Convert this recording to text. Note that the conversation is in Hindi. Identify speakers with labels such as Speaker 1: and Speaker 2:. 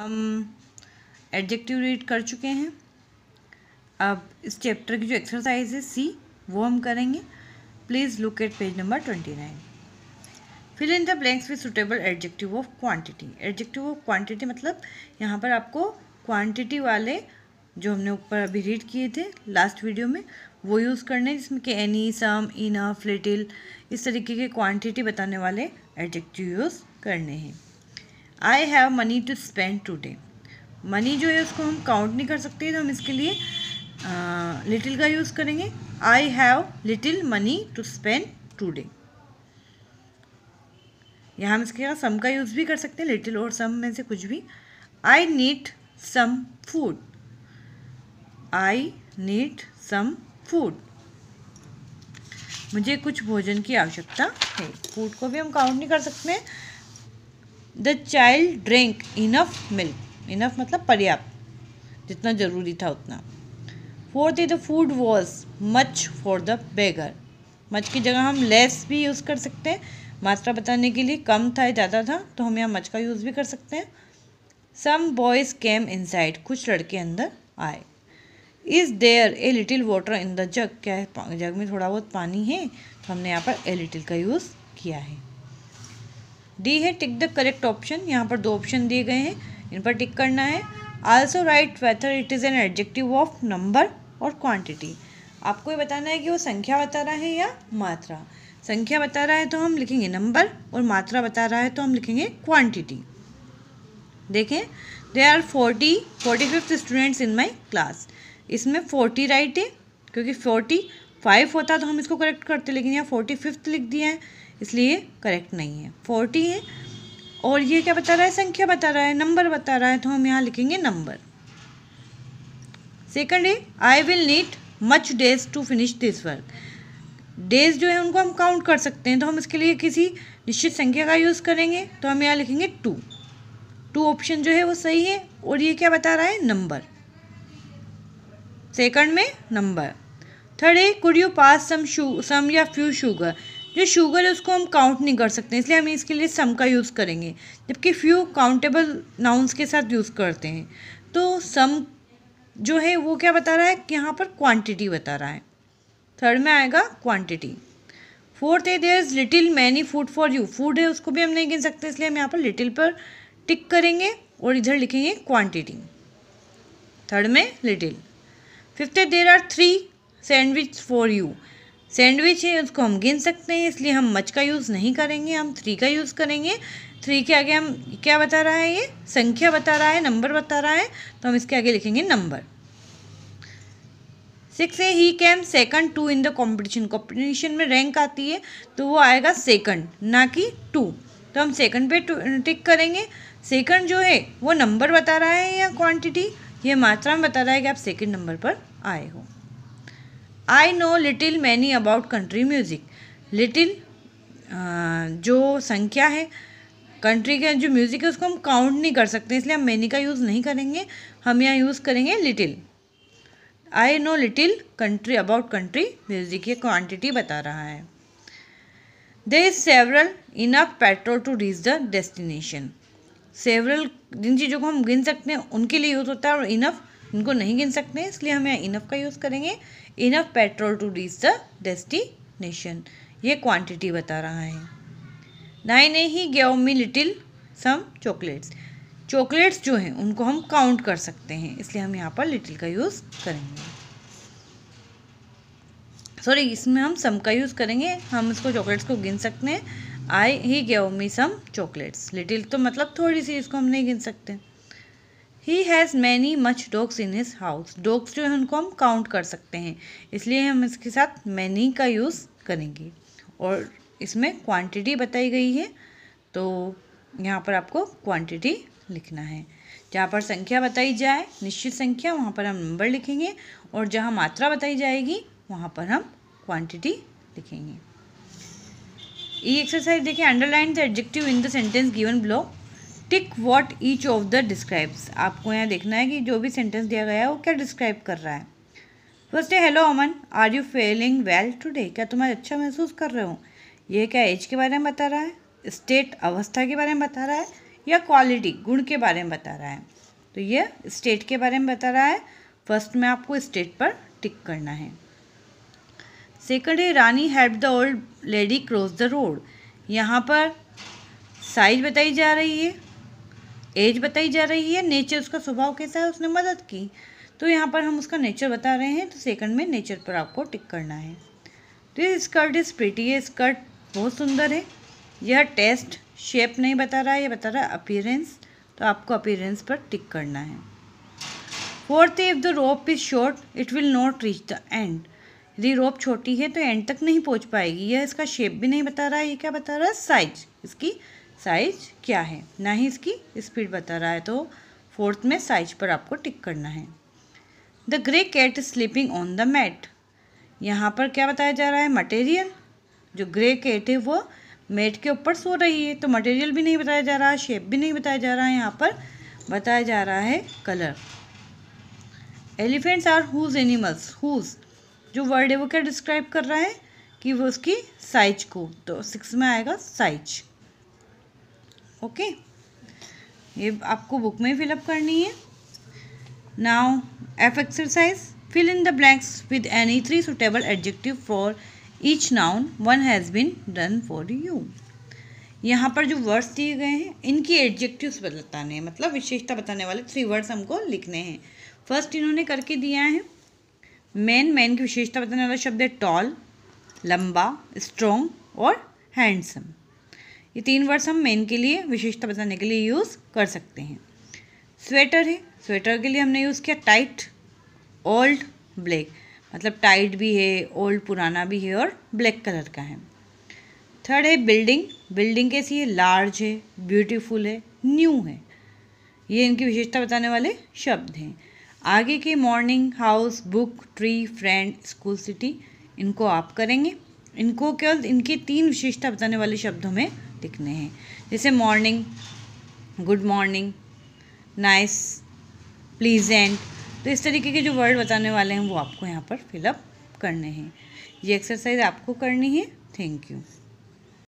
Speaker 1: हम एडजेक्टिव रीड कर चुके हैं अब इस चैप्टर की जो एक्सरसाइज है सी वो हम करेंगे please look at page number twenty nine fill in the blanks with suitable adjective of quantity adjective of quantity मतलब यहाँ पर आपको क्वांटिटी वाले जो हमने ऊपर अभी रीड किए थे लास्ट वीडियो में वो यूज़ करने जिसमें कि एनी सम इनफ लिटिल इस तरीके के क्वांटिटी बताने वाले एडजेक्टिव यूज़ करने हैं I have money to spend today money जो है उसको हम काउंट नहीं कर सकते तो हम इसके लिए लिटिल uh, का यूज़ करेंगे I have little money to spend today यहाँ हम इसके सम का यूज़ भी कर सकते हैं लिटिल और सम में से कुछ भी I need some food I need some food मुझे कुछ भोजन की आवश्यकता है फूड को भी हम काउंट नहीं कर सकते हैं the child drink enough milk enough मतलब पर्याप्त जितना ज़रूरी था उतना fourth is the food was much for the beggar much की जगह हम लेस भी यूज़ कर सकते हैं मात्रा बताने के लिए कम था ज़्यादा था तो हम यहाँ मच का यूज़ भी कर सकते हैं सम बॉयज़ केम साइड कुछ लड़के अंदर आए is there a little water in the jug क्या है जग में थोड़ा बहुत पानी है तो हमने यहाँ पर ए लिटिल का यूज़ किया है डी है टिक द करेक्ट ऑप्शन यहाँ पर दो ऑप्शन दिए गए हैं इन पर टिक करना है also write whether it is an adjective of number और क्वांटिटी आपको ये बताना है कि वो संख्या बता रहा है या मात्रा संख्या बता रहा है तो हम लिखेंगे नंबर और मात्रा बता रहा है तो हम लिखेंगे क्वांटिटी देखें they are forty forty fifth students in my class इसमें फोर्टी राइट है क्योंकि फोर्टी फाइव होता तो हम इसको करेक्ट करते लेकिन यहाँ फोर्टी फिफ्थ लिख दिया है इसलिए करेक्ट नहीं है फोर्टी है और ये क्या बता रहा है संख्या बता रहा है नंबर बता रहा है तो हम यहाँ लिखेंगे नंबर सेकंड है I will need much days to finish this work days जो है उनको हम काउंट कर सकते हैं तो हम इसके लिए किसी निश्चित संख्या का यूज़ करेंगे तो हम यहाँ लिखेंगे टू टू ऑप्शन जो है वो सही है और ये क्या बता रहा है नंबर सेकंड में नंबर थर्ड है कुड यू पास सम शू सम या फ्यू शुगर जो शुगर है उसको हम काउंट नहीं कर सकते इसलिए हम इसके लिए सम का यूज़ करेंगे जबकि फ्यू काउंटेबल नाउंस के साथ यूज़ करते हैं तो सम जो है वो क्या बता रहा है यहाँ पर क्वांटिटी बता रहा है थर्ड में आएगा क्वांटिटी फोर्थ है there is little many food for you food है उसको भी हम नहीं गिन सकते इसलिए हम यहाँ पर लिटिल पर टिक करेंगे और इधर लिखेंगे क्वांटिटी थर्ड में लिटिल फिफ्थ है there are three sandwich for you sandwich है उसको हम गिन सकते हैं इसलिए हम मच का यूज़ नहीं करेंगे हम थ्री का यूज़ करेंगे थ्री के आगे हम क्या बता रहा है ये संख्या बता रहा है नंबर बता रहा है तो हम इसके आगे लिखेंगे नंबर सिक्स है he came second two in the competition competition में रैंक आती है तो वो आएगा सेकंड ना कि टू तो हम सेकंड पे टिक करेंगे सेकंड जो है वो नंबर बता रहा है या क्वांटिटी ये मात्रा में बता रहा है कि आप सेकंड नंबर पर आए हो I know little many about country music little जो संख्या है कंट्री का जो म्यूज़िक है उसको हम काउंट नहीं कर सकते इसलिए हम मैनी का यूज़ नहीं करेंगे हम यहाँ यूज़ करेंगे little I know little country about country music ये क्वान्टिटी बता रहा है they is several enough petrol to reach the destination several जिन चीज़ों को हम गिन सकते हैं उनके लिए यूज़ होता है और इनफ इनको नहीं गिन सकते इसलिए हम यहाँ इनफ का यूज़ करेंगे enough petrol to reach the destination ये क्वांटिटी बता रहा है nine a he gave me little some chocolates chocolates जो हैं उनको हम काउंट कर सकते हैं इसलिए हम यहाँ पर लिटिल का यूज़ करेंगे सॉरी इसमें हम सम का यूज़ करेंगे हम इसको चॉकलेट्स को गिन सकते हैं I he gave me some chocolates little तो मतलब थोड़ी सी इसको हम नहीं गिन सकते he has many much dogs in his house dogs जो है उनको हम काउंट कर सकते हैं इसलिए हम इसके साथ मैनी का यूज़ करेंगे और इसमें क्वांटिटी बताई गई है तो यहाँ पर आपको क्वांटिटी लिखना है जहाँ पर संख्या बताई जाए निश्चित संख्या वहाँ पर हम नंबर लिखेंगे और जहाँ मात्रा बताई जाएगी वहाँ पर हम क्वांटिटी लिखेंगे ई e एक्सरसाइज देखिए underline the adjective in the sentence given block tick what each of the describes आपको यहाँ देखना है कि जो भी सेंटेंस दिया गया है वो क्या डिस्क्राइब कर रहा है फर्स्ट है hello Aman are you feeling well today क्या तुम्हें अच्छा महसूस कर रहे हो ये क्या एज के बारे में बता रहा है स्टेट अवस्था के बारे में बता रहा है या क्वालिटी गुण के बारे में बता रहा है तो ये स्टेट के बारे में बता रहा है फर्स्ट में आपको स्टेट पर टिक करना है सेकंड है Rani help the old lady cross the road यहाँ पर साइज बताई जा रही है एज बताई जा रही है नेचर उसका स्वभाव कैसा है उसने मदद की तो यहाँ पर हम उसका नेचर बता रहे हैं तो सेकंड में नेचर पर आपको टिक करना है तो ये स्कर्ट इज़ प्रिटी ये स्कर्ट बहुत सुंदर है यह टेस्ट शेप नहीं बता रहा है यह बता रहा है अपीरेंस तो आपको अपीरेंस पर टिक करना है fourth if the rope is short it will not reach the end यदि रोप छोटी है तो एंड तक नहीं पहुंच पाएगी यह इसका शेप भी नहीं बता रहा है ये क्या बता रहा है साइज इसकी साइज क्या है ना ही इसकी स्पीड बता रहा है तो फोर्थ में साइज पर आपको टिक करना है the grey cat is sleeping on the mat यहाँ पर क्या बताया जा रहा है मटेरियल जो ग्रे कैट है वो मेट के ऊपर सो रही है तो मटेरियल भी नहीं बताया जा रहा है शेप भी नहीं बताया जा रहा है यहाँ पर बताया जा रहा है colour elephants are huge animals huge जो वर्ड है वो क्या डिस्क्राइब कर रहा है कि वो उसकी साइज को तो सिक्स में आएगा साइज ओके ये आपको बुक में फिलअप करनी है now F exercise fill in the blanks with any three suitable adjective for each noun one has been done for you यहाँ पर जो वर्ड्स दिए गए हैं इनकी एडजेक्टिव्स बताने हैं मतलब विशेषता बताने वाले थ्री वर्ड्स हमको लिखने हैं फर्स्ट इन्होंने करके दिया है मैन मैन की विशेषता बताने वाला शब्द है टॉल लंबा स्ट्रॉन्ग और हैंडसम ये तीन वर्ड्स हम मेन के लिए विशेषता बताने के लिए यूज़ कर सकते हैं स्वेटर है स्वेटर के लिए हमने यूज़ किया टाइट ओल्ड ब्लैक मतलब टाइट भी है ओल्ड पुराना भी है और ब्लैक कलर का है थर्ड है बिल्डिंग बिल्डिंग कैसी है लार्ज है ब्यूटीफुल है न्यू है ये इनकी विशेषता बताने वाले शब्द हैं आगे के morning house book tree friend school city इनको आप करेंगे इनको केवल इनके तीन विशेषता बताने वाले शब्दों में दिखने हैं जैसे morning good morning nice pleasant तो इस तरीके के जो वर्ड बताने वाले हैं वो आपको यहाँ पर फिलअप करने हैं ये एक्सरसाइज आपको करनी है थैंक यू